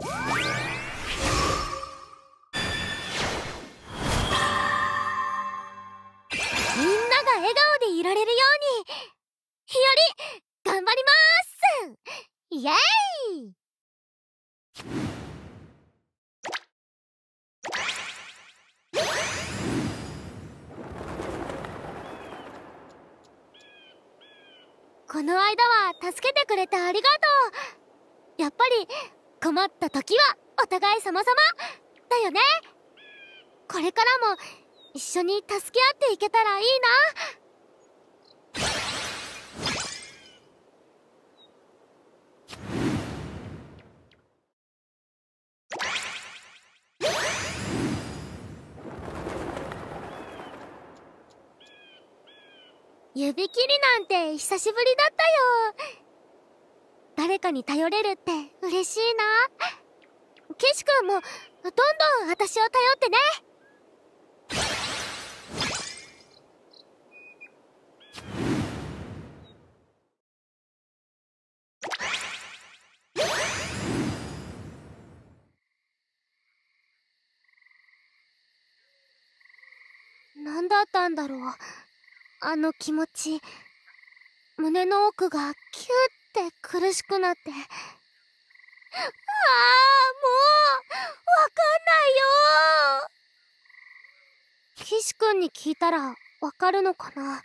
みんなが笑顔でいられるようにひよ頑張りますイエイこの間は助けてくれてありがとうやっぱり困った時はお互い様様だよねこれからも一緒に助け合っていけたらいいな指切りなんて久しぶりだったよ誰かに頼れるって嬉しいな岸くんもどんどん私を頼ってねなんだったんだろうあの気持ち胸の奥がキューって苦しくなって。ああ、もう、わかんないよ岸くんに聞いたらわかるのかなうーダメ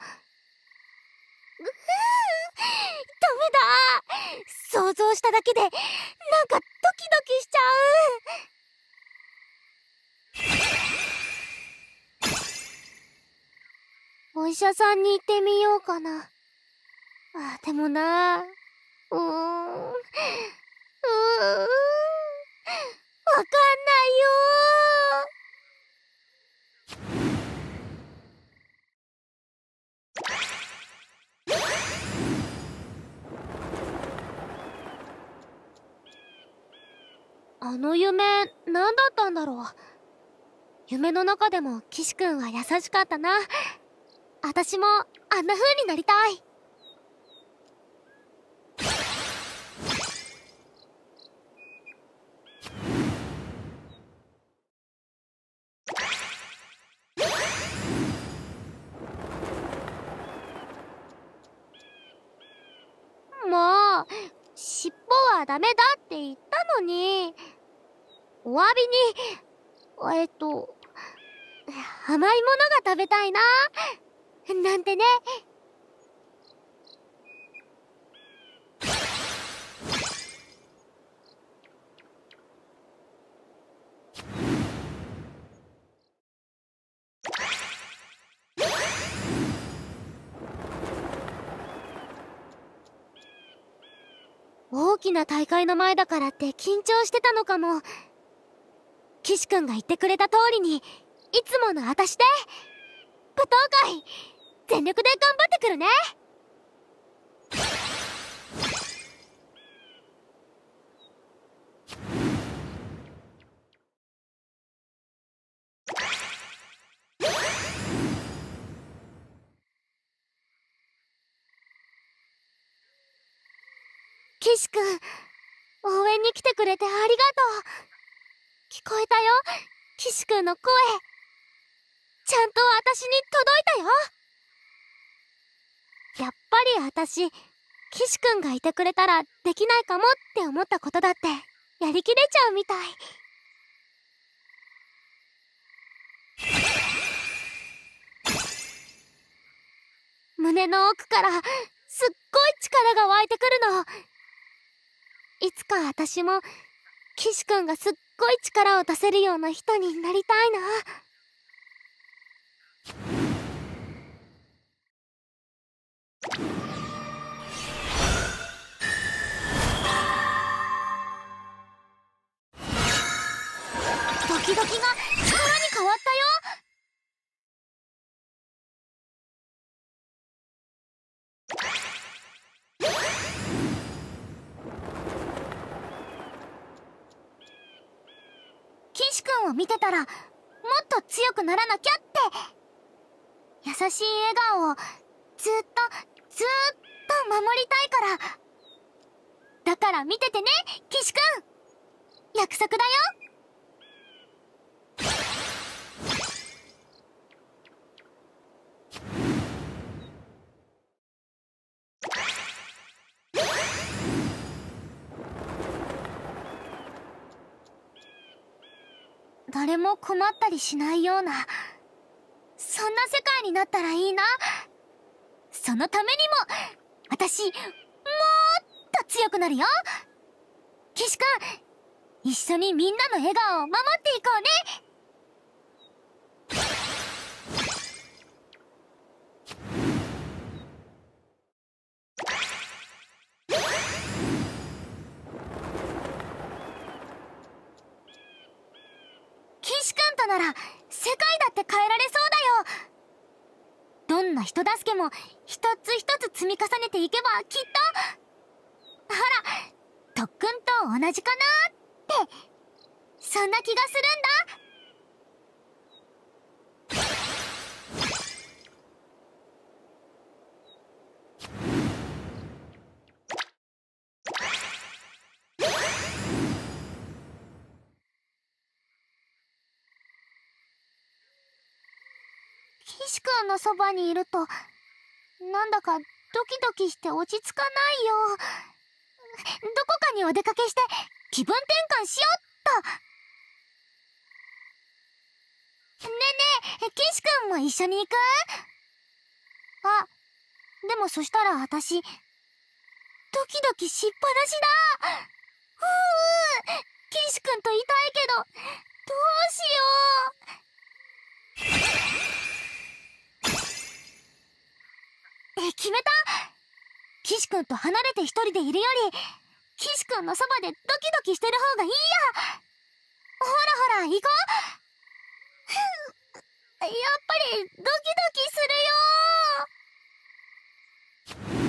だ想像しただけで、なんかドキドキしちゃうお医者さんに行ってみようかな。あ、でもなうん。うん。わかんないよあの夢、何だったんだろう。夢の中でも岸君は優しかったな。私もあんな風になりたい。尻尾はダメだって言ったのに、お詫びに、えっと、甘いものが食べたいな、なんてね。きな大会の前だからって緊張してたのかも岸君が言ってくれた通りにいつもの私で舞踏会全力で頑張ってくるね石くん応援に来てくれてありがとう聞こえたよ岸くんの声ちゃんと私に届いたよやっぱり私岸くんがいてくれたらできないかもって思ったことだってやりきれちゃうみたい胸の奥からすっごい力が湧いてくるのいつか私も岸くんがすっごい力を出せるような人になりたいな。ドキドキが力に変わった岸君を見てたらもっと強くならなきゃって優しい笑顔をずっとずっと守りたいからだから見ててね岸君約束だよ誰も困ったりしないようなそんな世界になったらいいなそのためにも私もっと強くなるよ岸君一緒にみんなの笑顔を守っていこうねなら世界だって変えられそうだよどんな人助けも一つ一つ積み重ねていけばきっとほら特訓と同じかなってそんな気がするんだ岸くんのそばにいるとなんだかドキドキして落ち着かないよどこかにお出かけして気分転換しよっとねえねえ岸くんも一緒に行くあでもそしたら私ドキドキしっぱなしだふう岸くんといたいけどどうしよう決めた岸くんと離れて一人でいるより岸くんのそばでドキドキしてる方がいいやほらほら行こうやっぱりドキドキするよ